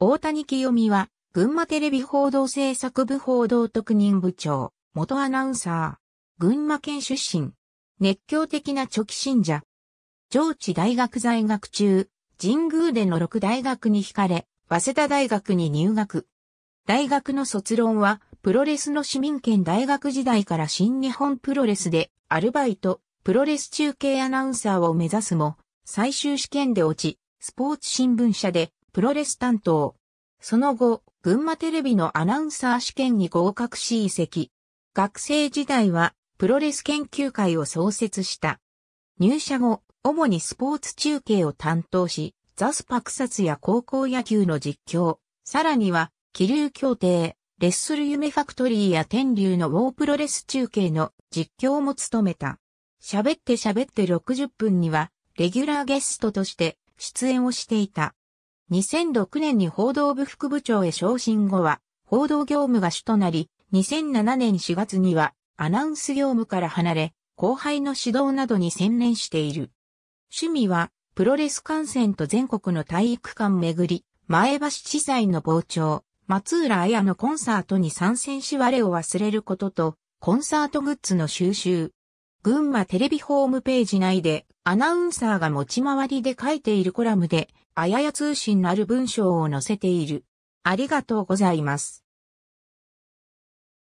大谷清美は、群馬テレビ報道制作部報道特任部長、元アナウンサー、群馬県出身、熱狂的な直信者。上智大学在学中、神宮での六大学に惹かれ、早稲田大学に入学。大学の卒論は、プロレスの市民権大学時代から新日本プロレスで、アルバイト、プロレス中継アナウンサーを目指すも、最終試験で落ち、スポーツ新聞社でプロレス担当。その後、群馬テレビのアナウンサー試験に合格し移籍。学生時代は、プロレス研究会を創設した。入社後、主にスポーツ中継を担当し、ザスパクサツや高校野球の実況、さらには、気流協定、レッスル夢ファクトリーや天竜のウォープロレス中継の実況も務めた。喋って喋って60分には、レギュラーゲストとして出演をしていた。2006年に報道部副部長へ昇進後は、報道業務が主となり、2007年4月には、アナウンス業務から離れ、後輩の指導などに専念している。趣味は、プロレス観戦と全国の体育館巡り、前橋地裁の傍聴、松浦綾のコンサートに参戦し我を忘れることと、コンサートグッズの収集。群馬テレビホームページ内でアナウンサーが持ち回りで書いているコラムであやや通信なる文章を載せている。ありがとうございます。